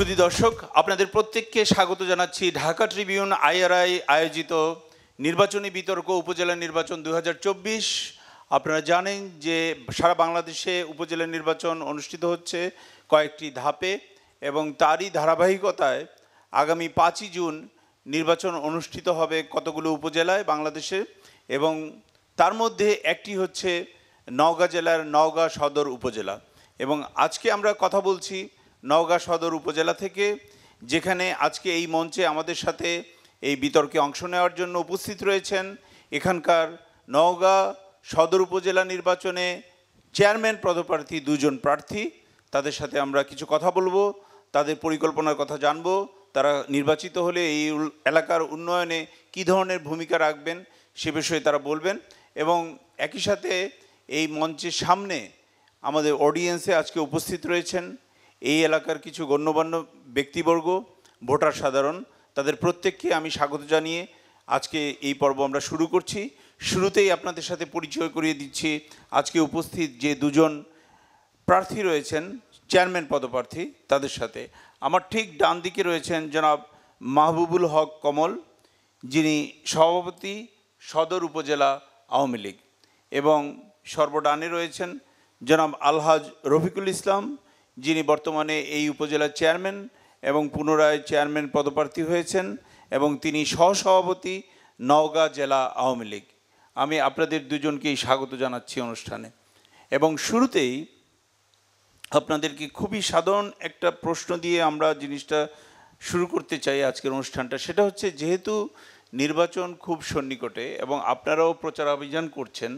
সুধী দর্শক আপনাদের প্রত্যেককে স্বাগত জানাচ্ছি ঢাকা ট্রিবিউন আইআরআই আয়োজিত নির্বাচনী বিতর্ক উপজেলা নির্বাচন দু আপনারা জানেন যে সারা বাংলাদেশে উপজেলা নির্বাচন অনুষ্ঠিত হচ্ছে কয়েকটি ধাপে এবং তারই ধারাবাহিকতায় আগামী পাঁচই জুন নির্বাচন অনুষ্ঠিত হবে কতগুলো উপজেলায় বাংলাদেশে এবং তার মধ্যে একটি হচ্ছে নওগাঁ জেলার নওগাঁ সদর উপজেলা এবং আজকে আমরা কথা বলছি নওগাঁ সদর উপজেলা থেকে যেখানে আজকে এই মঞ্চে আমাদের সাথে এই বিতর্কে অংশ নেওয়ার জন্য উপস্থিত রয়েছেন এখানকার নওগাঁ সদর উপজেলা নির্বাচনে চেয়ারম্যান পদপ্রার্থী দুজন প্রার্থী তাদের সাথে আমরা কিছু কথা বলবো তাদের পরিকল্পনার কথা জানব তারা নির্বাচিত হলে এই এলাকার উন্নয়নে কি ধরনের ভূমিকা রাখবেন সে বিষয়ে তারা বলবেন এবং একই সাথে এই মঞ্চের সামনে আমাদের অডিয়েন্সে আজকে উপস্থিত রয়েছেন এই এলাকার কিছু গণ্যমান্য ব্যক্তিবর্গ ভোটার সাধারণ তাদের প্রত্যেককে আমি স্বাগত জানিয়ে আজকে এই পর্ব আমরা শুরু করছি শুরুতেই আপনাদের সাথে পরিচয় করিয়ে দিচ্ছি আজকে উপস্থিত যে দুজন প্রার্থী রয়েছেন চেয়ারম্যান পদপ্রার্থী তাদের সাথে আমার ঠিক ডান দিকে রয়েছেন জনাব মাহবুবুল হক কমল যিনি সভাপতি সদর উপজেলা আওয়ামী লীগ এবং সর্বডানে রয়েছেন জনাব আলহাজ রফিকুল ইসলাম যিনি বর্তমানে এই উপজেলার চেয়ারম্যান এবং পুনরায় চেয়ারম্যান পদপ্রার্থী হয়েছেন এবং তিনি সহসভাপতি নওগাঁ জেলা আওয়ামী লীগ আমি আপনাদের দুজনকেই স্বাগত জানাচ্ছি অনুষ্ঠানে এবং শুরুতেই আপনাদেরকে খুবই সাধারণ একটা প্রশ্ন দিয়ে আমরা জিনিসটা শুরু করতে চাই আজকের অনুষ্ঠানটা সেটা হচ্ছে যেহেতু নির্বাচন খুব সন্নিকটে এবং আপনারাও প্রচার অভিযান করছেন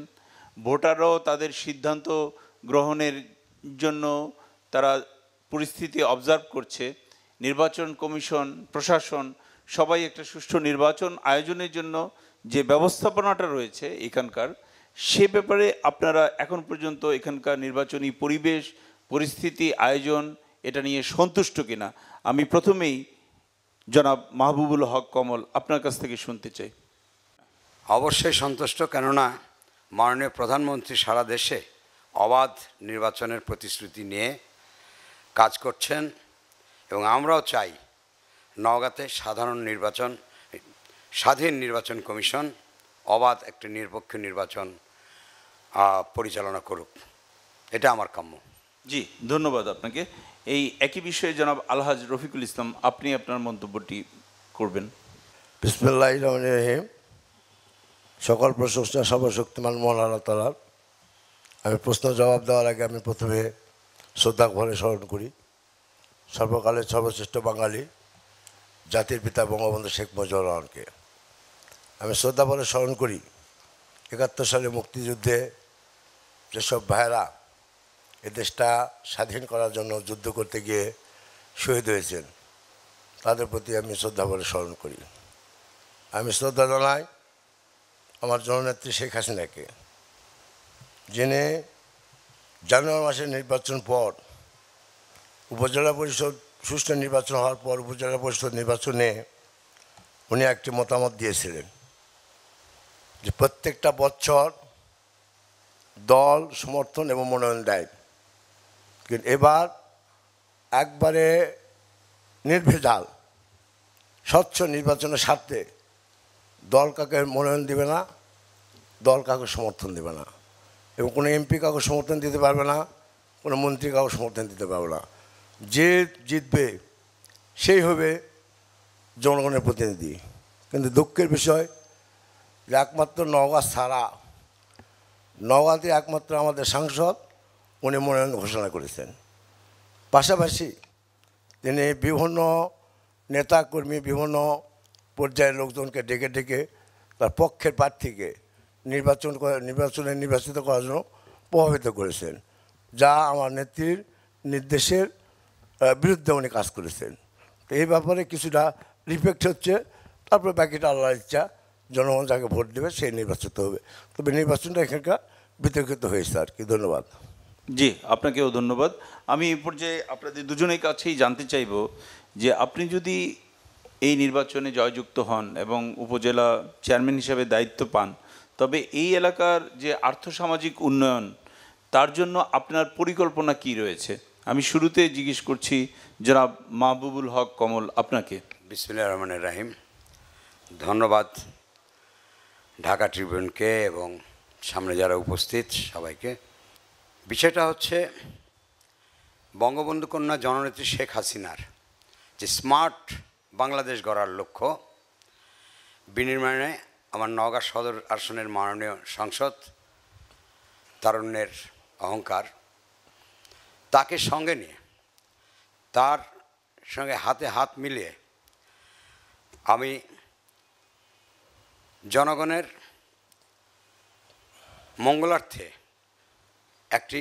ভোটাররাও তাদের সিদ্ধান্ত গ্রহণের জন্য তারা পরিস্থিতি অবজার্ভ করছে নির্বাচন কমিশন প্রশাসন সবাই একটা সুষ্ঠু নির্বাচন আয়োজনের জন্য যে ব্যবস্থাপনাটা রয়েছে এখানকার সে ব্যাপারে আপনারা এখন পর্যন্ত এখানকার নির্বাচনী পরিবেশ পরিস্থিতি আয়োজন এটা নিয়ে সন্তুষ্ট কিনা আমি প্রথমেই জনাব মাহবুবুল হক কমল আপনার কাছ থেকে শুনতে চাই অবশ্যই সন্তুষ্ট কেননা মাননীয় প্রধানমন্ত্রী সারা দেশে অবাধ নির্বাচনের প্রতিশ্রুতি নিয়ে কাজ করছেন এবং আমরাও চাই নওগাঁতে সাধারণ নির্বাচন স্বাধীন নির্বাচন কমিশন অবাধ একটি নিরপেক্ষ নির্বাচন পরিচালনা করুক এটা আমার কাম্য জি ধন্যবাদ আপনাকে এই একই বিষয়ে জনাব আলহাজ রফিকুল ইসলাম আপনি আপনার মন্তব্যটি করবেন বিসমুল্লাহ সকল প্রশংসা সর্বশক্তিমান মহান আল্লাহ তালার আমি প্রশ্ন জবাব দেওয়ার আগে আমি প্রথমে শ্রদ্ধা স্মরণ করি সর্বকালের সর্বশ্রেষ্ঠ বাঙালি জাতির পিতা বঙ্গবন্ধু শেখ মুজিবুর রহমানকে আমি শ্রদ্ধা বলে স্মরণ করি একাত্তর সালে মুক্তিযুদ্ধে যেসব ভাইয়েরা এ দেশটা স্বাধীন করার জন্য যুদ্ধ করতে গিয়ে শহীদ হয়েছেন তাদের প্রতি আমি শ্রদ্ধা বলে স্মরণ করি আমি শ্রদ্ধা জানাই আমার জননেত্রী শেখ হাসিনাকে যিনি জানুয়ারি মাসের নির্বাচন পর উপজেলা পরিষদ সুষ্ঠু নির্বাচন হওয়ার পর উপজেলা পরিষদ নির্বাচনে উনি একটি মতামত দিয়েছিলেন যে প্রত্যেকটা বছর দল সমর্থন এবং মনোনয়ন দেয় কিন্তু এবার একবারে নির্ভেজাল স্বচ্ছ নির্বাচনের স্বার্থে দল কাকে মনোনয়ন দেবে না দল কাকে সমর্থন দেবে না এবং কোনো এমপি কাউকে সমর্থন দিতে পারবে না কোনো মন্ত্রী কাউকে সমর্থন দিতে পারবে না যে জিতবে সেই হবে জনগণের প্রতিনিধি কিন্তু দুঃখের বিষয় যে একমাত্র নওগাঁ ছাড়া নওগাঁতে একমাত্র আমাদের সাংসদ উনি মনোনয়ন ঘোষণা করেছেন পাশাপাশি তিনি বিভিন্ন নেতাকর্মী বিভিন্ন পর্যায়ের লোকজনকে ডেকে ডেকে তার পক্ষের প্রার্থীকে নির্বাচন নির্বাচনে নির্বাচিত করার জন্য প্রভাবিত করেছেন যা আমার নেত্রীর নির্দেশের বিরুদ্ধে উনি কাজ করেছেন তো এই ব্যাপারে কিছুটা রিফেক্ট হচ্ছে তারপরে বাকিটা আল্লাহ ইচ্ছা জনগণ যাকে ভোট দেবে সে নির্বাচিত হবে তবে নির্বাচনটা এখানকার বিতর্কিত হয়েছে আর কি ধন্যবাদ জি আপনাকেও ধন্যবাদ আমি এ পর্যায়ে আপনাদের দুজনের কাছেই জানতে চাইব যে আপনি যদি এই নির্বাচনে জয়যুক্ত হন এবং উপজেলা চেয়ারম্যান হিসাবে দায়িত্ব পান তবে এই এলাকার যে আর্থসামাজিক উন্নয়ন তার জন্য আপনার পরিকল্পনা কি রয়েছে আমি শুরুতে জিজ্ঞেস করছি জনাব মাহবুবুল হক কমল আপনাকে বিসমুল্লাহ রহমান রাহিম ধন্যবাদ ঢাকা ট্রিবিউনকে এবং সামনে যারা উপস্থিত সবাইকে বিষয়টা হচ্ছে বঙ্গবন্ধু কন্যা জননেত্রী শেখ হাসিনার যে স্মার্ট বাংলাদেশ গড়ার লক্ষ্য বিনির্মাণে আমার নওগাঁ সদর আসনের মাননীয় সাংসদ তারুণ্যের অহংকার তাকে সঙ্গে নিয়ে তার সঙ্গে হাতে হাত মিলিয়ে আমি জনগণের মঙ্গলার্থে একটি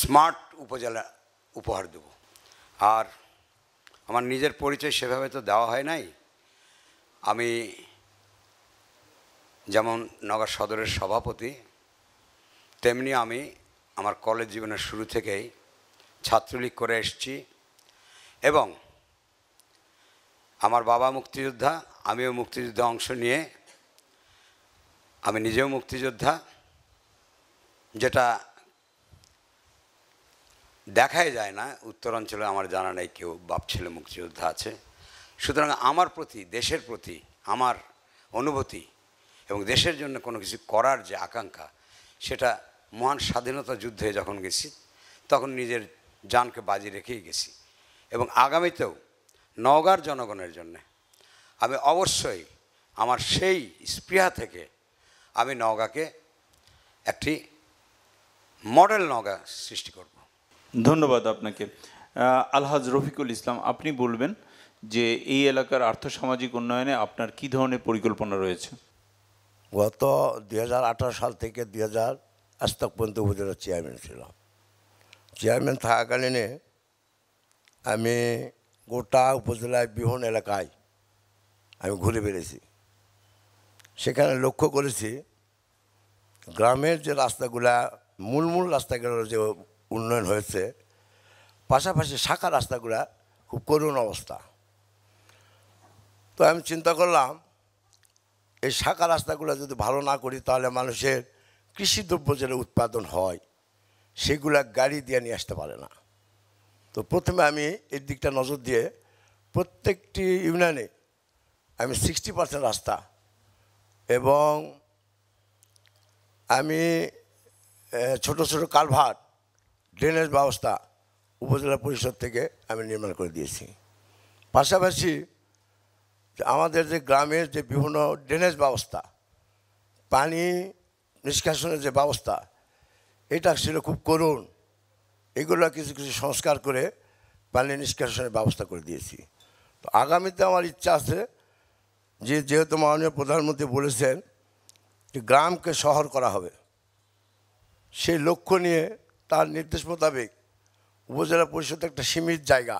স্মার্ট উপজেলা উপহার দেব আর আমার নিজের পরিচয় সেভাবে তো দেওয়া হয় নাই আমি যেমন নগর সদরের সভাপতি তেমনি আমি আমার কলেজ জীবনের শুরু থেকেই ছাত্রলীগ করে এসছি এবং আমার বাবা মুক্তিযোদ্ধা আমিও মুক্তিযুদ্ধে অংশ নিয়ে আমি নিজেও মুক্তিযোদ্ধা যেটা দেখাই যায় না উত্তরাঞ্চলে আমার জানা নেই কেউ বাপ ছেলে মুক্তিযোদ্ধা আছে সুতরাং আমার প্রতি দেশের প্রতি আমার অনুভূতি এবং দেশের জন্য কোনো কিছু করার যে আকাঙ্ক্ষা সেটা মহান স্বাধীনতা যুদ্ধে যখন গেছি তখন নিজের জানকে বাজি রেখেই গেছি এবং আগামীতেও নওগাঁর জনগণের জন্য আমি অবশ্যই আমার সেই স্পৃহা থেকে আমি নওগাঁকে একটি মডেল নওগাঁ সৃষ্টি করব ধন্যবাদ আপনাকে আলহাজ রফিকুল ইসলাম আপনি বলবেন যে এই এলাকার আর্থসামাজিক উন্নয়নে আপনার কি ধরনের পরিকল্পনা রয়েছে গত দুই সাল থেকে দুই হাজার আজ তক পর্যন্ত উপজেলার চেয়ারম্যান ছিলাম চেয়ারম্যান থাকাকালীনে আমি গোটা উপজেলায় বিহন এলাকায় আমি ঘুরে বেড়েছি সেখানে লক্ষ্য করেছি গ্রামের যে রাস্তাগুলা মূল মূল রাস্তাগুলোর যে উন্নয়ন হয়েছে পাশাপাশি শাখা রাস্তাগুলা খুব করুণ অবস্থা তো আমি চিন্তা করলাম এই শাখা রাস্তাগুলো যদি ভালো না করি তাহলে মানুষের কৃষিদ্রব্য যেটা উৎপাদন হয় সেগুলা গাড়ি দিয়ে নিয়ে আসতে পারে না তো প্রথমে আমি এর দিকটা নজর দিয়ে প্রত্যেকটি ইউনিয়নে আমি সিক্সটি পার্সেন্ট রাস্তা এবং আমি ছোট ছোট কালভার্ট ড্রেনেজ ব্যবস্থা উপজেলা পরিষদ থেকে আমি নির্মাণ করে দিয়েছি পাশাপাশি আমাদের যে গ্রামের যে বিভিন্ন ড্রেনেজ ব্যবস্থা পানি নিষ্কাশনের যে ব্যবস্থা এটা ছিল খুব করুণ এগুলো কিছু কিছু সংস্কার করে পানি নিষ্কাশনের ব্যবস্থা করে দিয়েছি তো আগামীতে আমার ইচ্ছা আছে যে যেহেতু মাননীয় প্রধানমন্ত্রী বলেছেন যে গ্রামকে শহর করা হবে সেই লক্ষ্য নিয়ে তার নির্দেশ মোতাবেক উপজেলা পরিষদ একটা সীমিত জায়গা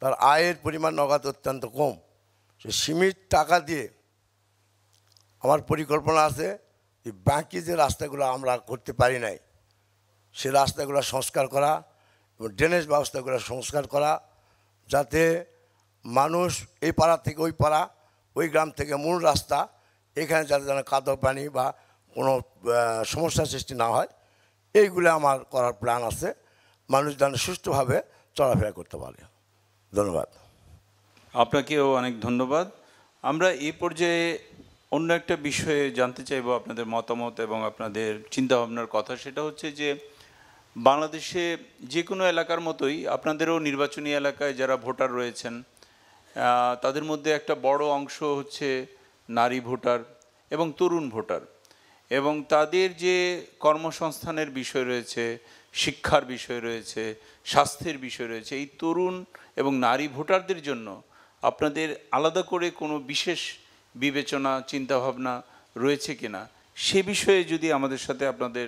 তার আয়ের পরিমাণ নগদ অত্যন্ত কম সে সীমিত টাকা দিয়ে আমার পরিকল্পনা আছে এই বাকি যে রাস্তাগুলো আমরা করতে পারি নাই সে রাস্তাগুলো সংস্কার করা এবং ড্রেনেজ ব্যবস্থাগুলো সংস্কার করা যাতে মানুষ এই পাড়া থেকে ওই পাড়া ওই গ্রাম থেকে মূল রাস্তা এখানে যাতে যেন কাদর পানি বা কোনো সমস্যার সৃষ্টি না হয় এইগুলো আমার করার প্ল্যান আছে মানুষ যেন সুষ্ঠুভাবে চলাফেরা করতে পারে ধন্যবাদ আপনাকেও অনেক ধন্যবাদ আমরা এই পর্যায়ে অন্য একটা বিষয়ে জানতে চাইব আপনাদের মতামত এবং আপনাদের চিন্তাভাবনার কথা সেটা হচ্ছে যে বাংলাদেশে যে কোনো এলাকার মতোই আপনাদেরও নির্বাচনী এলাকায় যারা ভোটার রয়েছেন তাদের মধ্যে একটা বড় অংশ হচ্ছে নারী ভোটার এবং তরুণ ভোটার এবং তাদের যে কর্মসংস্থানের বিষয় রয়েছে শিক্ষার বিষয় রয়েছে স্বাস্থ্যের বিষয় রয়েছে এই তরুণ এবং নারী ভোটারদের জন্য আপনাদের আলাদা করে কোনো বিশেষ বিবেচনা চিন্তাভাবনা রয়েছে কি না সে বিষয়ে যদি আমাদের সাথে আপনাদের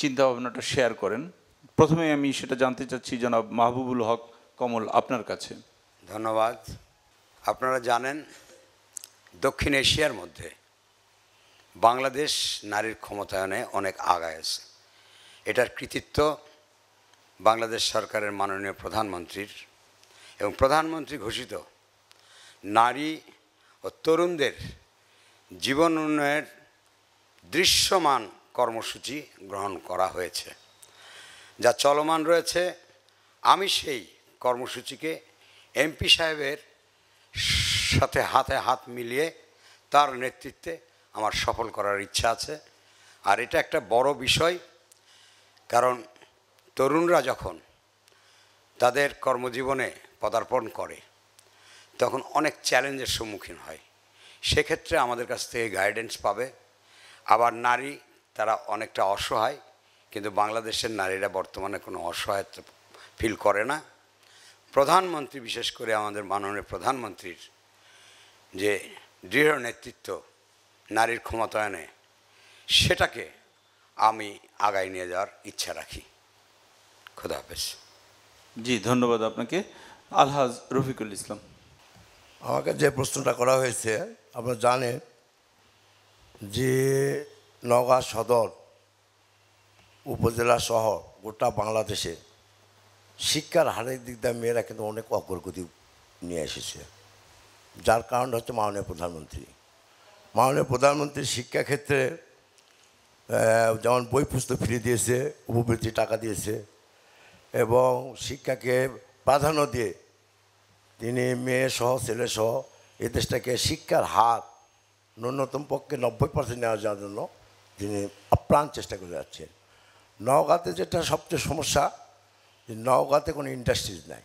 চিন্তাভাবনাটা শেয়ার করেন প্রথমে আমি সেটা জানতে চাচ্ছি জনাব মাহবুবুল হক কমল আপনার কাছে ধন্যবাদ আপনারা জানেন দক্ষিণ এশিয়ার মধ্যে বাংলাদেশ নারীর ক্ষমতায়নে অনেক আগায় আছে এটার কৃতিত্ব বাংলাদেশ সরকারের মাননীয় প্রধানমন্ত্রীর এবং প্রধানমন্ত্রী ঘোষিত নারী ও তরুণদের জীবন উন্নয়নের দৃশ্যমান কর্মসূচি গ্রহণ করা হয়েছে যা চলমান রয়েছে আমি সেই কর্মসূচিকে এমপি সাহেবের সাথে হাতে হাত মিলিয়ে তার নেতৃত্বে আমার সফল করার ইচ্ছা আছে আর এটা একটা বড় বিষয় কারণ তরুণরা যখন তাদের কর্মজীবনে পদার্পণ করে তখন অনেক চ্যালেঞ্জের সম্মুখীন হয় সেক্ষেত্রে আমাদের কাছ থেকে গাইডেন্স পাবে আবার নারী তারা অনেকটা অসহায় কিন্তু বাংলাদেশের নারীরা বর্তমানে কোনো অসহায়ত্ব ফিল করে না প্রধানমন্ত্রী বিশেষ করে আমাদের মাননীয় প্রধানমন্ত্রীর যে দৃঢ় নেতৃত্ব নারীর ক্ষমতায়নে সেটাকে আমি আগায় নিয়ে যাওয়ার ইচ্ছা রাখি খোদা হাফেজ জি ধন্যবাদ আপনাকে আলহাজ রফিকুল ইসলাম আমাকে যে প্রশ্নটা করা হয়েছে আপনারা জানেন যে নগা সদর উপজেলা শহর গোটা বাংলাদেশে শিক্ষার হারের দিক দিয়ে মেয়েরা কিন্তু অনেক অগ্রগতি নিয়ে এসেছে যার কারণ হচ্ছে মাননীয় প্রধানমন্ত্রী মাননীয় প্রধানমন্ত্রী শিক্ষাক্ষেত্রে যেমন বই পুস্তক ফিরে দিয়েছে উপবৃত্তি টাকা দিয়েছে এবং শিক্ষাকে প্রাধান্য দিয়ে তিনি মেয়ে সহ ছেলে সহ এ দেশটাকে শিক্ষার হার ন্যূনতম পক্ষে নব্বই পার্সেন্ট নেওয়া যাওয়ার জন্য তিনি আপ্রাণ চেষ্টা করে যাচ্ছেন নওগাঁতে যেটা সবচেয়ে সমস্যা যে নওগাঁতে কোনো ইন্ডাস্ট্রিজ নাই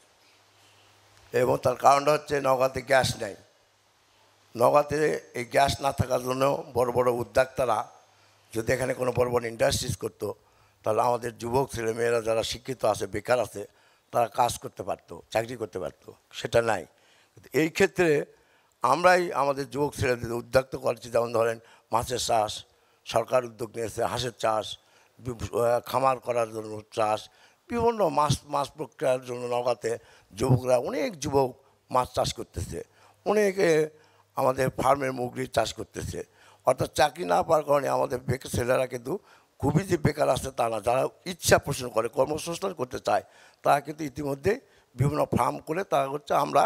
এবং তার কারণটা হচ্ছে নওগাঁতে গ্যাস নেই নওগাঁতে এই গ্যাস না থাকার জন্য বড় বড় উদ্যোক্তারা যদি এখানে কোনো বড় বড় ইন্ডাস্ট্রিজ করতো তাহলে আমাদের যুবক ছেলেমেয়েরা যারা শিক্ষিত আছে বেকার আছে তারা কাজ করতে পারতো চাকরি করতে পারতো সেটা নাই এই ক্ষেত্রে আমরাই আমাদের যুবক ছেলেদের উদ্যক্ত করছি যেমন ধরেন মাছের চাষ সরকার উদ্যোগ নিয়েছে হাঁসের চাষ খামার করার জন্য চাষ বিভিন্ন মাছ মাছ প্রক্রিয়ার জন্য নগাতে যুবকরা অনেক যুবক মাছ চাষ করতেছে অনেকে আমাদের ফার্মের মুগরি চাষ করতেছে অর্থাৎ চাকরি না পাওয়ার কারণে আমাদের বেকার ছেলেরা কিন্তু খুবই যে বেকার আছে তারা যারা ইচ্ছা পোষণ করে কর্মসংস্থান করতে চায় তারা কিন্তু ইতিমধ্যে বিভিন্ন ফার্ম করে তারা হচ্ছে আমরা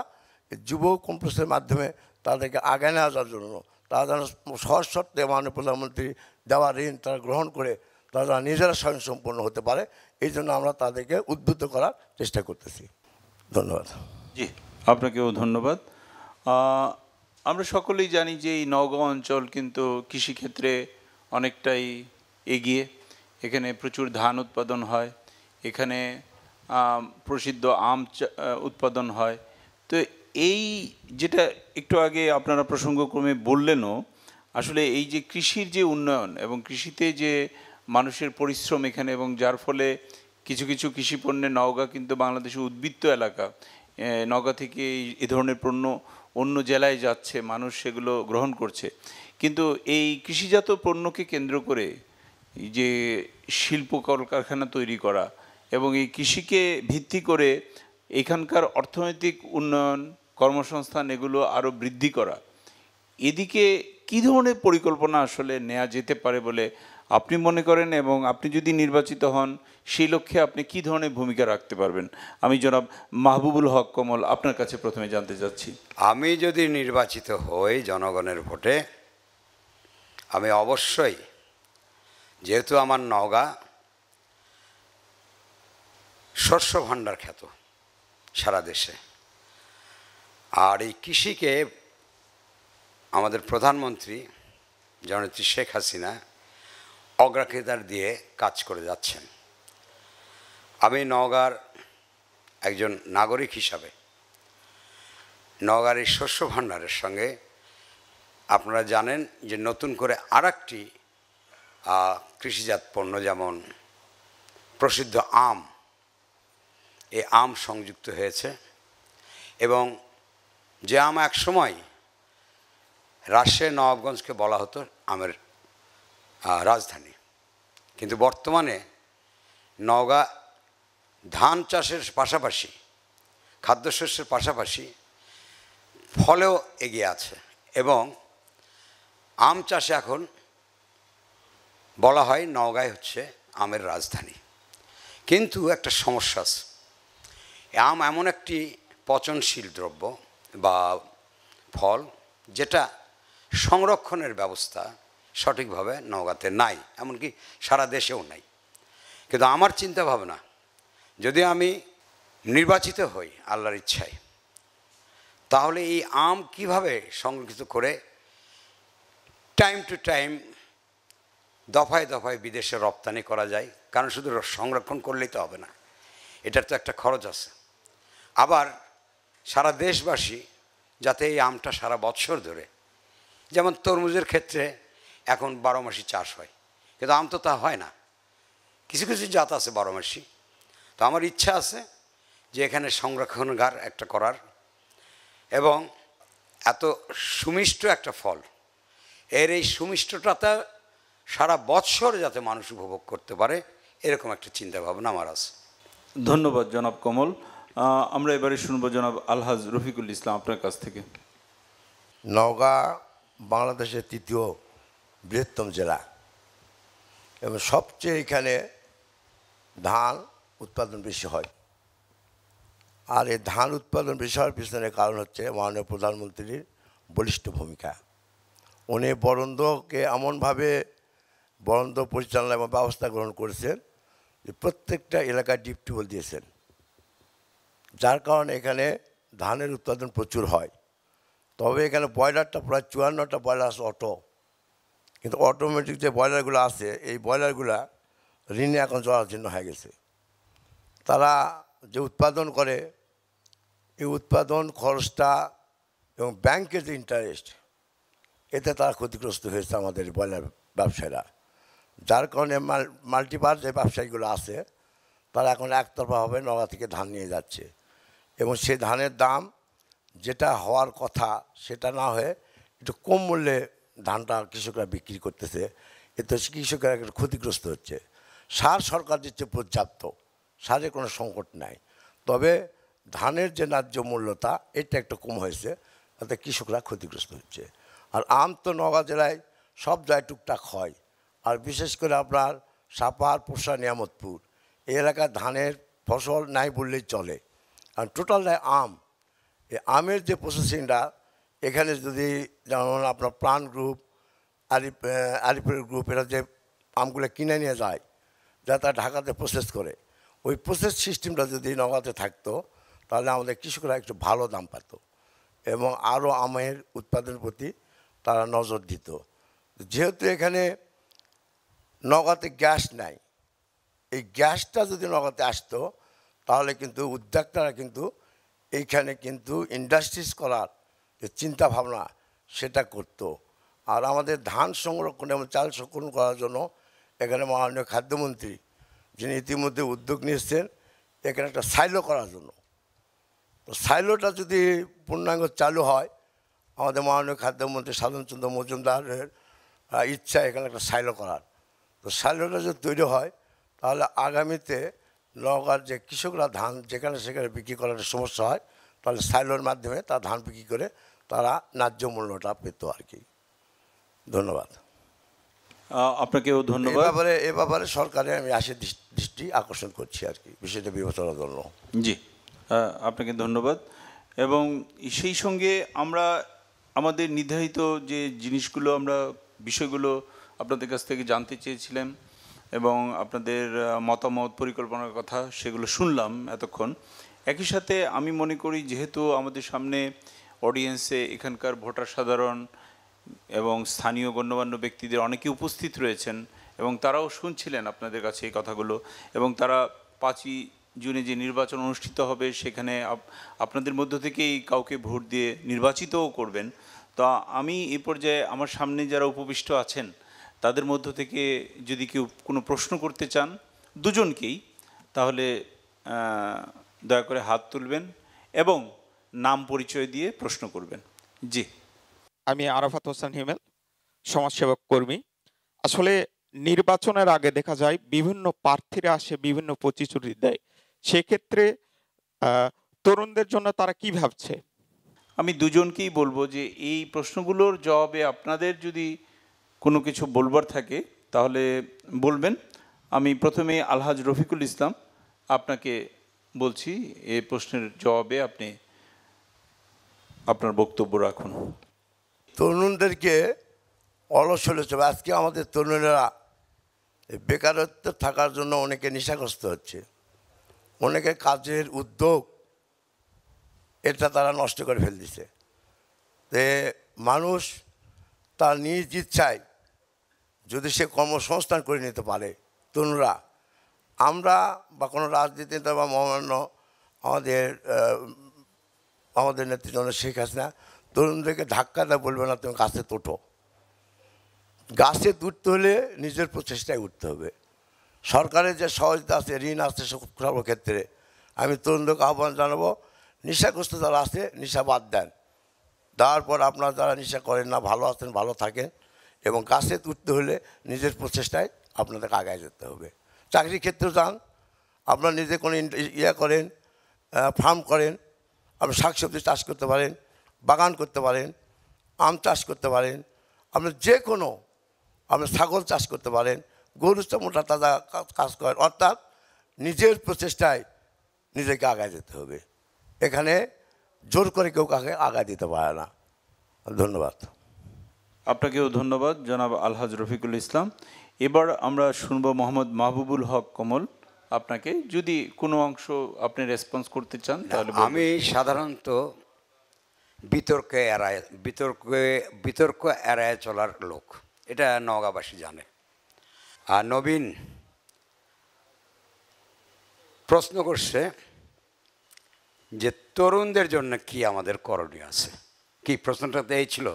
যুব কমপ্লেক্সের মাধ্যমে তাদেরকে আগায় নিয়ে যাওয়ার জন্য তারা যেন সহজ সত্ত্বে মাননীয় প্রধানমন্ত্রী দেওয়া ঋণ তারা গ্রহণ করে তারা যেন নিজেরা স্বয়ংসম্পন্ন হতে পারে এই জন্য আমরা তাদেরকে উদ্বুদ্ধ করার চেষ্টা করতেছি ধন্যবাদ জি আপনাকেও ধন্যবাদ আমরা সকলেই জানি যে এই নগাঁও অঞ্চল কিন্তু কৃষিক্ষেত্রে অনেকটাই এগিয়ে এখানে প্রচুর ধান উৎপাদন হয় এখানে প্রসিদ্ধ আম উৎপাদন হয় তো এই যেটা একটু আগে আপনারা প্রসঙ্গক্রমে বললেনও আসলে এই যে কৃষির যে উন্নয়ন এবং কৃষিতে যে মানুষের পরিশ্রম এখানে এবং যার ফলে কিছু কিছু কৃষি পণ্যে নওগাঁ কিন্তু বাংলাদেশের উদ্বৃত্ত এলাকা নওগাঁ থেকে এই ধরনের পণ্য অন্য জেলায় যাচ্ছে মানুষ সেগুলো গ্রহণ করছে কিন্তু এই কৃষিজাত পণ্যকে কেন্দ্র করে যে শিল্প কলকারখানা তৈরি করা এবং এই কৃষিকে ভিত্তি করে এখানকার অর্থনৈতিক উন্নয়ন কর্মসংস্থান এগুলো আরও বৃদ্ধি করা এদিকে কি ধরনের পরিকল্পনা আসলে নেওয়া যেতে পারে বলে আপনি মনে করেন এবং আপনি যদি নির্বাচিত হন সেই লক্ষ্যে আপনি কি ধরনের ভূমিকা রাখতে পারবেন আমি জনাব মাহবুবুল হক কমল আপনার কাছে প্রথমে জানতে চাচ্ছি আমি যদি নির্বাচিত হই জনগণের ভোটে আমি অবশ্যই যেহেতু আমার নওগা শস্য ভাণ্ডার খ্যাত সারা দেশে আর এই কৃষিকে আমাদের প্রধানমন্ত্রী জননেত্রী শেখ হাসিনা অগ্রাধিকার দিয়ে কাজ করে যাচ্ছেন আমি নওগাঁর একজন নাগরিক হিসাবে নওগাঁর এই শস্য ভাণ্ডারের সঙ্গে আপনারা জানেন যে নতুন করে আর কৃষিজাত পণ্য যেমন প্রসিদ্ধ আম এ আম সংযুক্ত হয়েছে এবং যে আম এক সময় রাজশাহী নবাবগঞ্জকে বলা হতো আমের রাজধানী কিন্তু বর্তমানে নওগাঁ ধান চাষের পাশাপাশি খাদ্যশস্যের পাশাপাশি ফলেও এগিয়ে আছে এবং আম চাষে এখন বলা হয় নওগাঁয় হচ্ছে আমের রাজধানী কিন্তু একটা সমস্যা আছে আম এমন একটি পচনশীল দ্রব্য বা ফল যেটা সংরক্ষণের ব্যবস্থা সঠিকভাবে নওগাঁতে নাই এমনকি সারা দেশেও নাই কিন্তু আমার চিন্তা ভাবনা যদি আমি নির্বাচিত হই আল্লাহর ইচ্ছায় তাহলে এই আম কিভাবে সংরক্ষিত করে টাইম টু টাইম দফায় দফায় বিদেশে রপ্তানি করা যায় কারণ শুধু সংরক্ষণ করলেই তো হবে না এটার তো একটা খরচ আছে আবার সারা দেশবাসী যাতে এই আমটা সারা বছর ধরে যেমন তরমুজের ক্ষেত্রে এখন বারো মাসি চাষ হয় কিন্তু আম তো তা হয় না কিছু কিছু জাত আছে বারো মাসি তো আমার ইচ্ছা আছে যে এখানে সংরক্ষণগার একটা করার এবং এত সুমিষ্ট একটা ফল এর এই সুমিষ্টটা সারা বৎসর যাতে মানুষ উপভোগ করতে পারে এরকম একটা চিন্তাভাবনা আমার আছে ধন্যবাদ জনাব কমল আমরা এবারে শুনবো জনাব আলহাজ রফিকুল ইসলাম আপনার কাছ থেকে নওগাঁ বাংলাদেশের তৃতীয় বৃহত্তম জেলা এবং সবচেয়ে এখানে ধান উৎপাদন বেশি হয় আর এই ধান উৎপাদন বেশি হওয়ার পিছনে কারণ হচ্ছে মাননীয় প্রধানমন্ত্রীর বলিষ্ঠ ভূমিকা উনি বরন্দকে এমনভাবে বন্ধ পরিচালনা এবং ব্যবস্থা গ্রহণ করেছেন যে প্রত্যেকটা এলাকায় ডিপ টিউবওয়েল দিয়েছেন যার কারণে এখানে ধানের উৎপাদন প্রচুর হয় তবে এখানে ব্রয়লারটা প্রায় চুয়ান্নটা ব্রয়লার আছে অটো কিন্তু অটোমেটিক যে ব্রয়লারগুলো আছে এই ব্রয়লারগুলো ঋণে এখন জরাজীর্ণ হয়ে গেছে তারা যে উৎপাদন করে এই উৎপাদন খরচটা এবং ব্যাংকের যে ইন্টারেস্ট এতে তারা ক্ষতিগ্রস্ত হয়েছে আমাদের ব্রয়লার ব্যবসায়ীরা যার কারণে মাল্টিপার যে ব্যবসায়ীগুলো আছে তারা এখন একতরফাভাবে নগা থেকে ধান নিয়ে যাচ্ছে এবং সেই ধানের দাম যেটা হওয়ার কথা সেটা না হয়ে একটু কম মূল্যে ধানটা কৃষকরা বিক্রি করতেছে এতে কৃষকরা একটু ক্ষতিগ্রস্ত হচ্ছে সার সরকার দিচ্ছে পর্যাপ্ত সারে কোনো সংকট নাই তবে ধানের যে ন্যায্য মূল্যতা এটা একটু কম হয়েছে তাতে কৃষকরা ক্ষতিগ্রস্ত হচ্ছে আর আম তো নগা জেলায় সব জায়গায় টুকটাক হয় আর বিশেষ করে আপনার সাপার পোষা নিয়ামতপুর এই এলাকার ধানের ফসল নাই বললেই চলে আর টোটালটাই আম এই আমের যে প্রসেসিংটা এখানে যদি যেমন আপনার প্রাণ গ্রুপ আলিপ আলিপুর গ্রুপ এরা যে আমগুলো কিনে নিয়ে যায় যা তারা ঢাকাতে প্রসেস করে ওই প্রসেস সিস্টেমটা যদি নগাতে থাকতো তাহলে আমাদের কৃষকরা একটু ভালো দাম পেত এবং আরও আমের উৎপাদনের প্রতি তারা নজর দিত যেহেতু এখানে নগাতে গ্যাস নাই এই গ্যাসটা যদি নগাতে আসতো তাহলে কিন্তু উদ্যোক্তারা কিন্তু এইখানে কিন্তু ইন্ডাস্ট্রিজ করার যে চিন্তা ভাবনা সেটা করত। আর আমাদের ধান সংরক্ষণ এবং চাল সংরক্ষণ করার জন্য এখানে মাননীয় খাদ্যমন্ত্রী যিনি ইতিমধ্যে উদ্যোগ নিয়েছেন এখানে একটা সাইলো করার জন্য তো সাইলোটা যদি পূর্ণাঙ্গ চালু হয় আমাদের মাননীয় খাদ্যমন্ত্রী সাধনচন্দ্র মজুমদারের ইচ্ছা এখানে একটা সাইলো করার তো সাইলোটা যদি তৈরি হয় তাহলে আগামীতে নওগাঁর যে কৃষকরা ধান যেখানে সেখানে বিক্রি করার সমস্যা হয় তাহলে সাইলোর মাধ্যমে তা ধান বিক্রি করে তারা ন্যায্য মূল্যটা পেত আর কি ধন্যবাদ আপনাকেও ধন্যবাদ এবারে এ ব্যাপারে সরকারে আমি আসে দৃষ্টি আকর্ষণ করছি আর কি বিষয়টা বিবেচনার জন্য জি আপনাকে ধন্যবাদ এবং সেই সঙ্গে আমরা আমাদের নির্ধারিত যে জিনিসগুলো আমরা বিষয়গুলো আপনাদের কাছ থেকে জানতে চেয়েছিলাম এবং আপনাদের মতামত পরিকল্পনার কথা সেগুলো শুনলাম এতক্ষণ একই সাথে আমি মনে করি যেহেতু আমাদের সামনে অডিয়েন্সে এখানকার ভোটার সাধারণ এবং স্থানীয় গণ্যমান্য ব্যক্তিদের অনেকে উপস্থিত রয়েছেন এবং তারাও শুনছিলেন আপনাদের কাছে এই কথাগুলো এবং তারা পাঁচই জুনে যে নির্বাচন অনুষ্ঠিত হবে সেখানে আপনাদের মধ্য থেকেই কাউকে ভোট দিয়ে নির্বাচিতও করবেন তা আমি এ পর্যায়ে আমার সামনে যারা উপবিষ্ট আছেন তাদের মধ্য থেকে যদি কেউ কোনো প্রশ্ন করতে চান দুজনকেই তাহলে দয়া করে হাত তুলবেন এবং নাম পরিচয় দিয়ে প্রশ্ন করবেন জি আমি আরাফাত হোসেন হিমেল সমাজসেবক কর্মী আসলে নির্বাচনের আগে দেখা যায় বিভিন্ন প্রার্থীরা আসে বিভিন্ন প্রতিশ্রুতি দেয় সেক্ষেত্রে তরুণদের জন্য তারা কি ভাবছে আমি দুজনকেই বলবো যে এই প্রশ্নগুলোর জবাবে আপনাদের যদি কোনো কিছু বলবার থাকে তাহলে বলবেন আমি প্রথমে আলহাজ রফিকুল ইসলাম আপনাকে বলছি এ প্রশ্নের জবাবে আপনি আপনার বক্তব্য রাখুন তরুণদেরকে অলস হলে আজকে আমাদের তরুণেরা বেকারত্ব থাকার জন্য অনেকে নেশাগ্রস্ত হচ্ছে অনেকে কাজের উদ্যোগ এটা তারা নষ্ট করে ফেল দিছে মানুষ তার নিজ ইচ্ছায় যদি সে কর্মসংস্থান করে নিতে পারে তরুণরা আমরা বা কোনো রাজনীতি নেতা বা মহামান্য আমাদের আমাদের নেতৃত্ব শেখ হাসিনা তরুণদেরকে ধাক্কা দেওয়া বলবে না তুমি গাছে তোটো গাছে তুটতে হলে নিজের প্রচেষ্টায় উঠতে হবে সরকারের যে সহজতা আছে ঋণ আছে সব ক্ষেত্রে আমি তরুণদেরকে আহ্বান জানাবো নেশাগ্রস্ত যারা আছে নেশা বাদ দেন তারপর আপনারা যারা নেশা করেন না ভালো আছেন ভালো থাকেন এবং গাছে উঠতে হলে নিজের প্রচেষ্টায় আপনাদেরকে আগায় যেতে হবে চাকরি ক্ষেত্রে যান আপনার নিজে কোনো ইয়ে করেন ফার্ম করেন আপনি শাকসবজি চাষ করতে পারেন বাগান করতে পারেন আম চাষ করতে পারেন আপনি যে কোনো আপনি ছাগল চাষ করতে পারেন গরু মোটা তাজা কাজ করেন অর্থাৎ নিজের প্রচেষ্টায় নিজেকে আগায় যেতে হবে এখানে জোর করে কেউ কাকে আগায় দিতে পারে না ধন্যবাদ আপনাকেও ধন্যবাদ জনাব আলহাজ রফিকুল ইসলাম এবার আমরা শুনব মোহাম্মদ মাহবুবুল হক কমল আপনাকে যদি কোনো অংশ আপনি রেসপন্স করতে চান তাহলে আমি সাধারণত বিতর্কে এড়ায় বিতর্কে বিতর্ক এড়ায় চলার লোক এটা নগাবাসী জানে আর নবীন প্রশ্ন করছে যে তরুণদের জন্য কি আমাদের করণীয় আছে কি প্রশ্নটা এই ছিল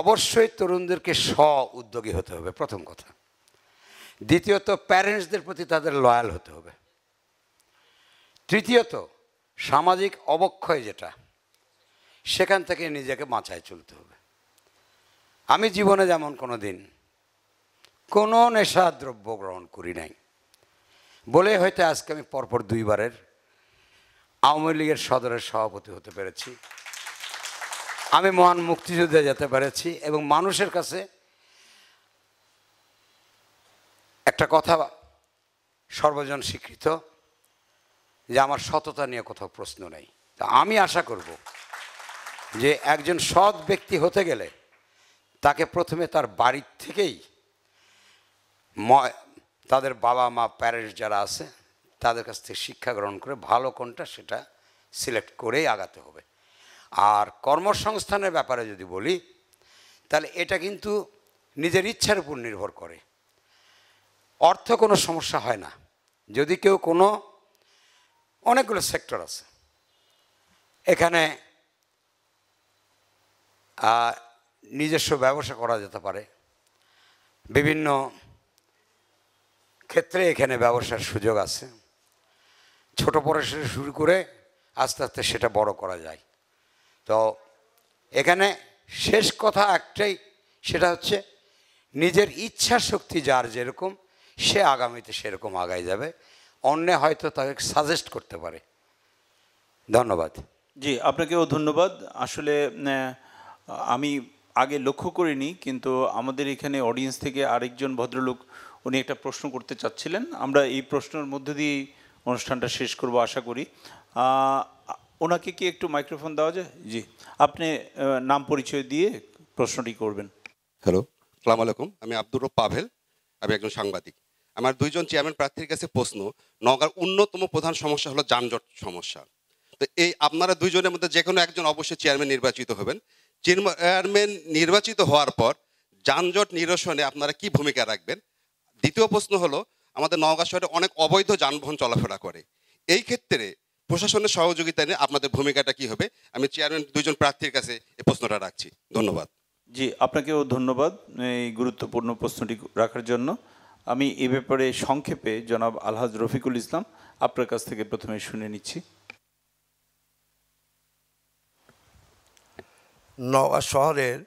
অবশ্যই তরুণদেরকে স্ব উদ্যোগী হতে হবে প্রথম কথা দ্বিতীয়ত প্যারেন্টসদের প্রতি তাদের লয়াল হতে হবে তৃতীয়ত সামাজিক অবক্ষয় যেটা সেখান থেকে নিজেকে বাঁচায় চলতে হবে আমি জীবনে যেমন কোনো দিন কোনো দ্রব্য গ্রহণ করি নাই বলে হয়তো আজকে আমি পরপর দুইবারের আওয়ামী লীগের সদরের সভাপতি হতে পেরেছি আমি মহান মুক্তিযুদ্ধে যেতে পেরেছি এবং মানুষের কাছে একটা কথা সর্বজন স্বীকৃত যে আমার সততা নিয়ে কোথাও প্রশ্ন নেই তা আমি আশা করব যে একজন সৎ ব্যক্তি হতে গেলে তাকে প্রথমে তার বাড়ির থেকেই তাদের বাবা মা প্যারেন্টস যারা আছে তাদের কাছ থেকে শিক্ষা গ্রহণ করে ভালো কোনটা সেটা সিলেক্ট করেই আগাতে হবে আর কর্মসংস্থানের ব্যাপারে যদি বলি তাহলে এটা কিন্তু নিজের ইচ্ছার উপর নির্ভর করে অর্থ কোনো সমস্যা হয় না যদি কেউ কোনো অনেকগুলো সেক্টর আছে এখানে নিজস্ব ব্যবসা করা যেতে পারে বিভিন্ন ক্ষেত্রে এখানে ব্যবসার সুযোগ আছে ছোট পড়াশোনা শুরু করে আস্তে আস্তে সেটা বড় করা যায় তো এখানে শেষ কথা একটাই সেটা হচ্ছে নিজের ইচ্ছা শক্তি যার যেরকম সে আগামীতে সেরকম আগায় যাবে অন্য হয়তো তাকে সাজেস্ট করতে পারে ধন্যবাদ জি আপনাকেও ধন্যবাদ আসলে আমি আগে লক্ষ্য করিনি কিন্তু আমাদের এখানে অডিয়েন্স থেকে আরেকজন ভদ্রলোক উনি একটা প্রশ্ন করতে চাচ্ছিলেন আমরা এই প্রশ্নের মধ্যে দিয়ে অনুষ্ঠানটা শেষ করব আশা করি ওনাকে কি একটু মাইক্রোফোন দেওয়া যায় জি আপনি নাম পরিচয় দিয়ে প্রশ্নটি করবেন হ্যালো সালাম আলাইকুম আমি আব্দুর রব পাভেল আমি একজন সাংবাদিক আমার দুইজন চেয়ারম্যান প্রার্থীর কাছে প্রশ্ন নগার অন্যতম প্রধান সমস্যা হলো যানজট সমস্যা তো এই আপনারা দুইজনের মধ্যে যে কোনো একজন অবশ্যই চেয়ারম্যান নির্বাচিত হবেন চেয়ারম্যান নির্বাচিত হওয়ার পর যানজট নিরসনে আপনারা কি ভূমিকা রাখবেন দ্বিতীয় প্রশ্ন হলো আমাদের নওগাঁ শহরে অনেক অবৈধ যানবাহন চলাফেরা করে এই ক্ষেত্রে প্রশাসনের সহযোগিতা নিয়ে আপনাদের ভূমিকাটা কি হবে আমি চেয়ারম্যান দুজন প্রার্থীর কাছে এই প্রশ্নটা রাখছি ধন্যবাদ জি আপনাকেও ধন্যবাদ এই গুরুত্বপূর্ণ প্রশ্নটি রাখার জন্য আমি এ ব্যাপারে সংক্ষেপে জনাব আলহাজ রফিকুল ইসলাম আপনার কাছ থেকে প্রথমে শুনে নিচ্ছি নওয়া শহরের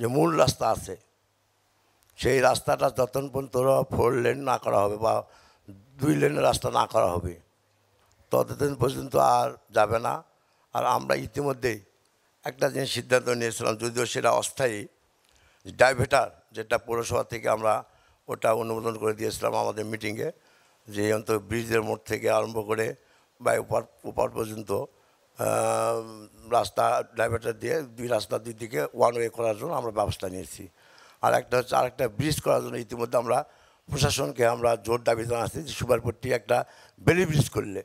যে মূল রাস্তা আছে সেই রাস্তাটা যতন পর্যন্ত ফোর লেন না করা হবে বা দুই লেনের রাস্তা না করা হবে ততদিন পর্যন্ত আর যাবে না আর আমরা ইতিমধ্যে একটা জিনিস সিদ্ধান্ত নিয়েছিলাম যদিও সেটা অস্থায়ী ডাইভেটার যেটা পৌরসভা থেকে আমরা ওটা অনুমোদন করে দিয়েছিলাম আমাদের মিটিংয়ে যে অন্তত ব্রিজের মোড় থেকে আরম্ভ করে বা উপর উপর পর্যন্ত রাস্তা ডাইভার্টার দিয়ে দুই রাস্তা দুই দিকে ওয়ান ওয়ে করার জন্য আমরা ব্যবস্থা নিয়েছি আর একটা হচ্ছে আরেকটা ব্রিজ করার জন্য ইতিমধ্যে আমরা প্রশাসনকে আমরা জোর দাবি জানাচ্ছি যে সুপারপুরটি একটা বেলি ব্রিজ করলে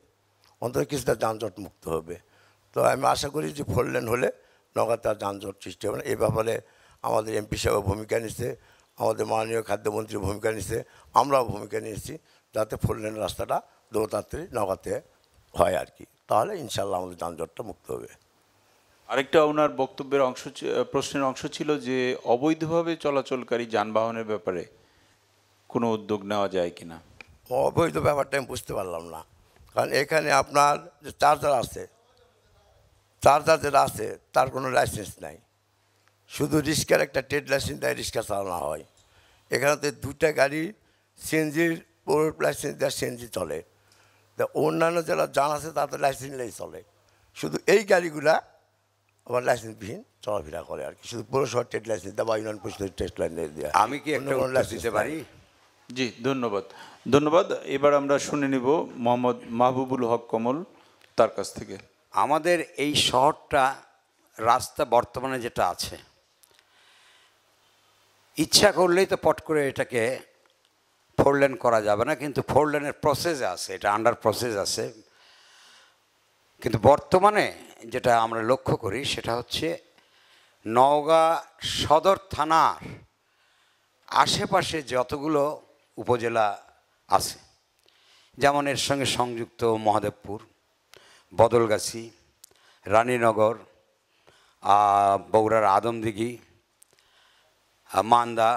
অন্তত কিছুটা যানজট মুক্ত হবে তো আমি আশা করি যে ফোর লেন হলে নগদ তার যানজট সৃষ্টি হবে না এ ব্যাপারে আমাদের এমপি সাহেব ভূমিকা নিচ্ছে আমাদের মাননীয় খাদ্যমন্ত্রী ভূমিকা নিচ্ছে আমরাও ভূমিকা নিয়েছি যাতে ফোর লেন রাস্তাটা দৌতাত্রী নগাতে হয় আর কি তাহলে ইনশাল্লাহ আমাদের যানজটটা মুক্ত হবে আরেকটা ওনার বক্তব্যের অংশ প্রশ্নের অংশ ছিল যে অবৈধভাবে চলাচলকারী যানবাহনের ব্যাপারে কোনো উদ্যোগ নেওয়া যায় কিনা অবৈধ ব্যাপারটা আমি বুঝতে পারলাম না কারণ এখানে আপনার যে চার্জার আছে চার্জার যেটা আছে তার কোনো লাইসেন্স নাই শুধু রিক্সার একটা ট্রেড লাইসেন্স দেয় রিক্সা চালানো হয় এখানে তো দুটা গাড়ি সিএনজির বোর্ড লাইসেন্স দেয় সিএনজি চলে তা অন্যান্য যারা যান আছে তাতে লাইসেন্স নেই চলে শুধু এই গাড়িগুলা আবার লাইসেন্সবিহীন চলাফেরা করে আর কি শুধু পৌরসভার ট্রেড লাইসেন্স দেওয়া ইউনিয়ন পরিষদের ট্রেড লাইসেন্স দেওয়া আমি কি একটা লাইসেন্স দিতে পারি জি ধন্যবাদ ধন্যবাদ এবার আমরা শুনে নিব মোহাম্মদ মাহবুবুল হক কমল তার কাছ থেকে আমাদের এই শহরটা রাস্তা বর্তমানে যেটা আছে ইচ্ছা করলেই তো পট করে এটাকে ফোর লেন করা যাবে না কিন্তু ফোর লেনের প্রসেস আছে এটা আন্ডার প্রসেস আছে কিন্তু বর্তমানে যেটা আমরা লক্ষ্য করি সেটা হচ্ছে নওগাঁ সদর থানার আশেপাশে যতগুলো উপজেলা আছে যেমন এর সঙ্গে সংযুক্ত মহাদেবপুর বদলগাছি রানীনগর বগুড়ার আদমদিঘি মান্দা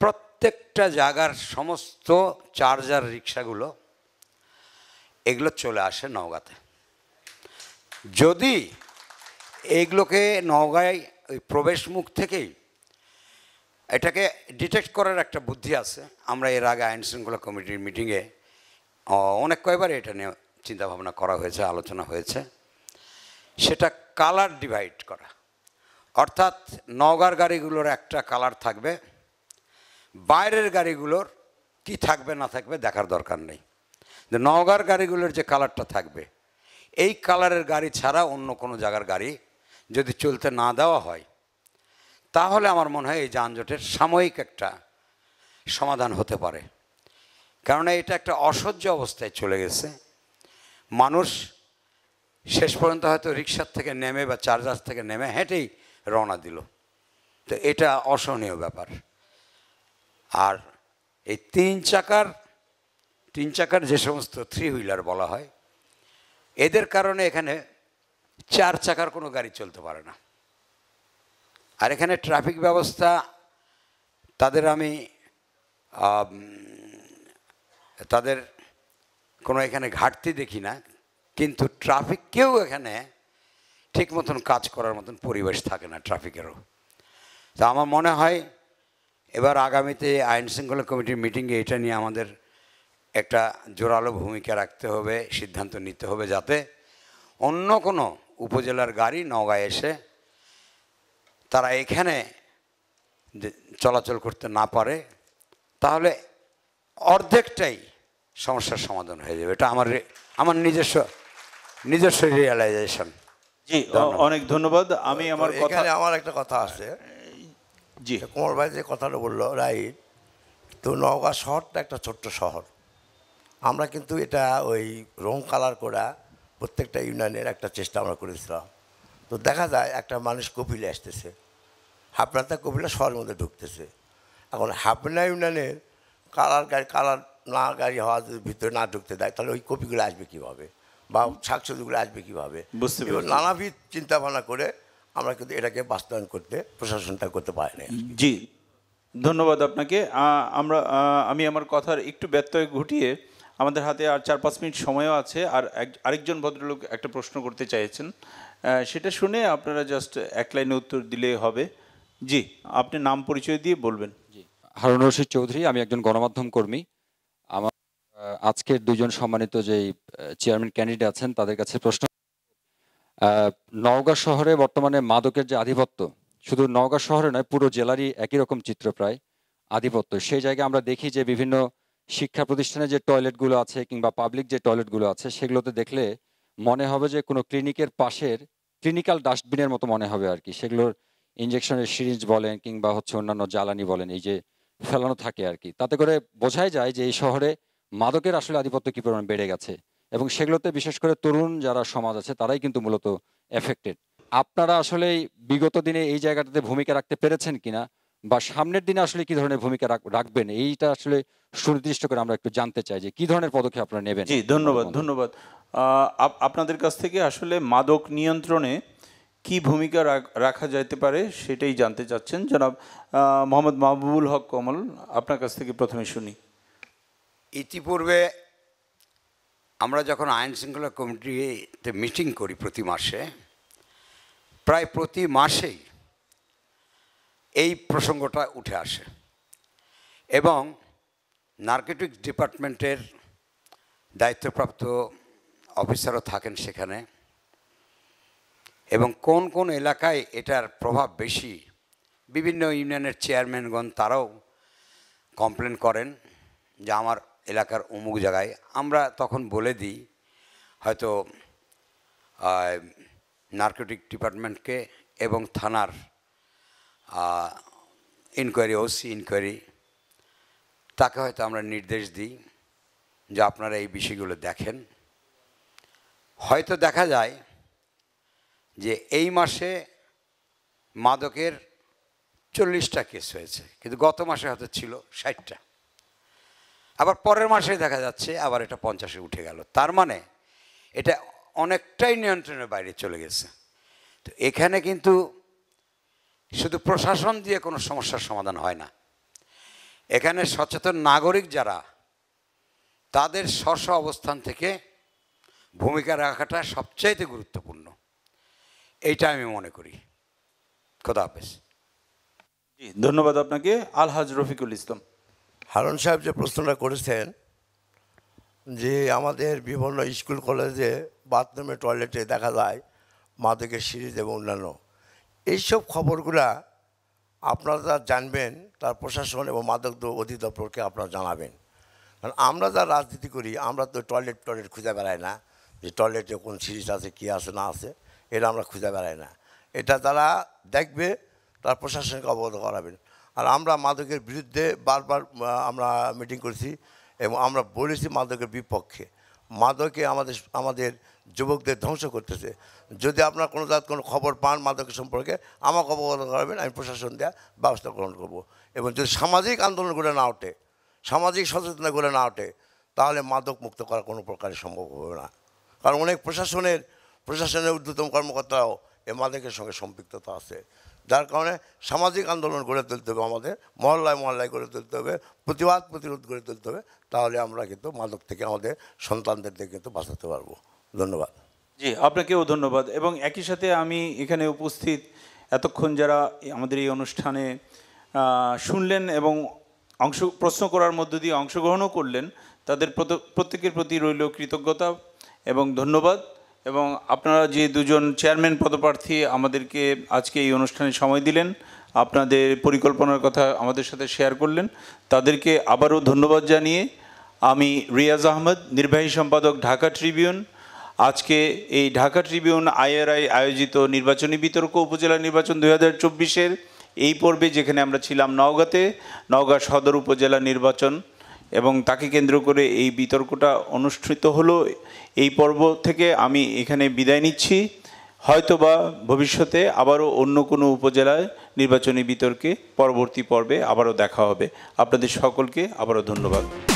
প্রত্যেকটা জায়গার সমস্ত চার্জার রিক্সাগুলো এগুলো চলে আসে নওগাঁতে যদি এগুলোকে নওগাঁয় ওই প্রবেশমুখ থেকেই এটাকে ডিটেক্ট করার একটা বুদ্ধি আছে আমরা এর আগে আইন শৃঙ্খলা কমিটির মিটিংয়ে অনেক কয়বার এটা নিয়ে চিন্তাভাবনা করা হয়েছে আলোচনা হয়েছে সেটা কালার ডিভাইড করা অর্থাৎ নগার গাড়িগুলোর একটা কালার থাকবে বাইরের গাড়িগুলোর কি থাকবে না থাকবে দেখার দরকার নেই যে নওগার গাড়িগুলোর যে কালারটা থাকবে এই কালারের গাড়ি ছাড়া অন্য কোনো জায়গার গাড়ি যদি চলতে না দেওয়া হয় তাহলে আমার মনে হয় এই যানজটের সাময়িক একটা সমাধান হতে পারে কারণ এটা একটা অসহ্য অবস্থায় চলে গেছে মানুষ শেষ পর্যন্ত হয়তো রিক্সার থেকে নেমে বা চার্জার থেকে নেমে হেঁটেই রওনা দিল তো এটা অসহনীয় ব্যাপার আর এই তিন চাকার তিন চাকার যে সমস্ত থ্রি হুইলার বলা হয় এদের কারণে এখানে চার চাকার কোনো গাড়ি চলতে পারে না আর এখানে ট্রাফিক ব্যবস্থা তাদের আমি তাদের কোনো এখানে ঘাটতি দেখি না কিন্তু ট্রাফিক কেউ এখানে ঠিক মতন কাজ করার মতন পরিবেশ থাকে না ট্রাফিকেরও তো আমার মনে হয় এবার আগামীতে আইন শৃঙ্খলা কমিটির মিটিংয়ে এটা নিয়ে আমাদের একটা জোরালো ভূমিকা রাখতে হবে সিদ্ধান্ত নিতে হবে যাতে অন্য কোনো উপজেলার গাড়ি নগায় এসে তারা এখানে চলাচল করতে না পারে তাহলে অর্ধেকটাই সমস্যার সমাধান হয়ে যাবে এটা আমার আমার নিজস্ব নিজস্ব রিয়েলাইজেশন জি অনেক ধন্যবাদ আমি আমার এখানে আমার একটা কথা আছে জি কুমার ভাই যে কথাটা বললো রাইট তো নওগাঁ শহরটা একটা ছোট্ট শহর আমরা কিন্তু এটা ওই রং কালার করা প্রত্যেকটা ইউনিয়নের একটা চেষ্টা আমরা করেছিলাম তো দেখা যায় একটা মানুষ কপিলে আসতেছে হাবনাতে কবিরা শহরের মধ্যে ঢুকতেছে এখন হাবনা ইউনিয়নের কালার গাড়ি কালার না গাড়ি হওয়া যদি ভিতরে না ঢুকতে দেয় তাহলে ওই কপিগুলো আসবে কীভাবে বা সবজিগুলো আসবে কীভাবে নানাবিধ চিন্তাভাবনা করে আমরা কিন্তু এটাকে বাস্তবায়ন করতে প্রশাসনটা করতে পারি না জি ধন্যবাদ আপনাকে আমরা আমি আমার কথার একটু ব্যত্যয় ঘটিয়ে আমাদের হাতে আর চার পাঁচ মিনিট সময়ও আছে আর এক আরেকজন ভদ্রলোক একটা প্রশ্ন করতে চাইছেন সেটা শুনে আপনারা জাস্ট এক লাইনে উত্তর দিলে হবে জি আপনি নাম পরিচয় দিয়ে বলবেন জি হারুন রশিদ চৌধুরী আমি একজন গণমাধ্যম কর্মী আমার আজকের দুজন সম্মানিত যে চেয়ারম্যান ক্যান্ডিডেট আছেন তাদের কাছে প্রশ্ন নওগাঁ শহরে বর্তমানে মাদকের যে আধিপত্য শুধু নওগাঁ শহরে নয় পুরো জেলারই একই রকম চিত্র প্রায় আধিপত্য সেই জায়গায় আমরা দেখি যে বিভিন্ন শিক্ষা প্রতিষ্ঠানে যে টয়লেটগুলো আছে কিংবা পাবলিক যে টয়লেটগুলো আছে সেগুলোতে দেখলে মনে হবে যে কোনো ক্লিনিকের পাশের ক্লিনিক্যাল ডাস্টবিনের মতো মনে হবে আর কি সেগুলোর ইঞ্জেকশনের সিরিঞ্জ বলেন কিংবা হচ্ছে অন্যান্য জ্বালানি বলেন এই যে ফেলানো থাকে আর কি তাতে করে বোঝাই যায় যে এই শহরে মাদকের আসলে আধিপত্য কী পরিমাণ বেড়ে গেছে এবং সেগুলোতে বিশেষ করে তরুণ যারা সমাজ আছে তারাই কিন্তু মূলত এফেক্টেড আপনারা আসলে বিগত দিনে এই জায়গাটাতে ভূমিকা রাখতে পেরেছেন কিনা বা সামনের দিনে আসলে কি ধরনের ভূমিকা রাখবেন এইটা আসলে সুনির্দিষ্ট করে আমরা একটু জানতে চাই যে কি ধরনের পদক্ষেপ আপনারা নেবেন জি ধন্যবাদ ধন্যবাদ আপনাদের কাছ থেকে আসলে মাদক নিয়ন্ত্রণে কি ভূমিকা রাখা যাইতে পারে সেটাই জানতে চাচ্ছেন জনাব মোহাম্মদ মাহবুবুল হক কমল আপনার কাছ থেকে প্রথমে শুনি ইতিপূর্বে আমরা যখন আইন শৃঙ্খলা কমিটিতে মিটিং করি প্রতি মাসে প্রায় প্রতি মাসেই এই প্রসঙ্গটা উঠে আসে এবং নার্কেটিক্স ডিপার্টমেন্টের দায়িত্বপ্রাপ্ত অফিসারও থাকেন সেখানে এবং কোন কোন এলাকায় এটার প্রভাব বেশি বিভিন্ন ইউনিয়নের চেয়ারম্যানগণ তারাও কমপ্লেন করেন যে আমার এলাকার অমুক জায়গায় আমরা তখন বলে দিই হয়তো নার্কোটিক ডিপার্টমেন্টকে এবং থানার ইনকোয়ারি ওসি ইনকোয়ারি তাকে হয়তো আমরা নির্দেশ দিই যে আপনারা এই বিষয়গুলো দেখেন হয়তো দেখা যায় যে এই মাসে মাদকের চল্লিশটা কেস হয়েছে কিন্তু গত মাসে হয়তো ছিল ষাটটা আবার পরের মাসে দেখা যাচ্ছে আবার এটা পঞ্চাশে উঠে গেল তার মানে এটা অনেকটাই নিয়ন্ত্রণের বাইরে চলে গেছে তো এখানে কিন্তু শুধু প্রশাসন দিয়ে কোনো সমস্যার সমাধান হয় না এখানে সচেতন নাগরিক যারা তাদের স্ব অবস্থান থেকে ভূমিকা রাখাটা সবচাইতে গুরুত্বপূর্ণ এইটা আমি মনে করি খোদা হাফেজ জি ধন্যবাদ আপনাকে আলহাজ রফিকুল ইসলাম হারুন সাহেব যে প্রশ্নটা করেছেন যে আমাদের বিভিন্ন স্কুল কলেজে বাথরুমে টয়লেটে দেখা যায় মাদকের সিরিজ এবং অন্যান্য এইসব খবরগুলা আপনারা যা জানবেন তার প্রশাসন এবং মাদক অধিদপ্তরকে আপনারা জানাবেন কারণ আমরা যা রাজনীতি করি আমরা তো টয়লেট টয়লেট খুঁজে বেড়াই না যে টয়লেটে কোন সিরিজ আছে কী আছে না আছে এটা আমরা খুঁজে বেড়াই না এটা তারা দেখবে তার প্রশাসনকে অবগত করাবেন আর আমরা মাদকের বিরুদ্ধে বারবার আমরা মিটিং করেছি এবং আমরা বলেছি মাদকের বিপক্ষে মাদকে আমাদের আমাদের যুবকদের ধ্বংস করতেছে যদি আপনার কোনো জাত কোনো খবর পান মাদকের সম্পর্কে আমাকে অবগত করাবেন আমি প্রশাসন দেওয়া ব্যবস্থা গ্রহণ করব। এবং যদি সামাজিক আন্দোলন গড়ে না ওঠে সামাজিক সচেতনতা গড়ে না ওঠে তাহলে মাদক মুক্ত করা কোনো প্রকারে সম্ভব হবে না কারণ অনেক প্রশাসনের প্রশাসনের ঊর্ধ্বতম কর্মকর্তাও এ মাদকের সঙ্গে সম্পৃক্ততা আছে যার কারণে সামাজিক আন্দোলন গড়ে তুলতে হবে আমাদের মহল্লায় মহল্লায় গড়ে তুলতে হবে প্রতিবাদ প্রতিরোধ গড়ে তুলতে হবে তাহলে আমরা কিন্তু মাদক থেকে আমাদের সন্তানদের কিন্তু বাঁচাতে পারবো ধন্যবাদ জি আপনাকেও ধন্যবাদ এবং একই সাথে আমি এখানে উপস্থিত এতক্ষণ যারা আমাদের এই অনুষ্ঠানে শুনলেন এবং অংশ প্রশ্ন করার মধ্য দিয়ে অংশগ্রহণও করলেন তাদের প্রত্যেকের প্রতি রইল কৃতজ্ঞতা এবং ধন্যবাদ এবং আপনারা যে দুজন চেয়ারম্যান পদপ্রার্থী আমাদেরকে আজকে এই অনুষ্ঠানে সময় দিলেন আপনাদের পরিকল্পনার কথা আমাদের সাথে শেয়ার করলেন তাদেরকে আবারও ধন্যবাদ জানিয়ে আমি রিয়াজ আহমদ নির্বাহী সম্পাদক ঢাকা ট্রিবিউন আজকে এই ঢাকা ট্রিবিউন আইআরআই আয়োজিত নির্বাচনী বিতর্ক উপজেলা নির্বাচন দু হাজার চব্বিশের এই পর্বে যেখানে আমরা ছিলাম নওগাঁতে নওগাঁ সদর উপজেলা নির্বাচন এবং তাকে কেন্দ্র করে এই বিতর্কটা অনুষ্ঠিত হলো এই পর্ব থেকে আমি এখানে বিদায় নিচ্ছি হয়তোবা ভবিষ্যতে আবারও অন্য কোনো উপজেলায় নির্বাচনী বিতর্কে পরবর্তী পর্বে আবারও দেখা হবে আপনাদের সকলকে আবারও ধন্যবাদ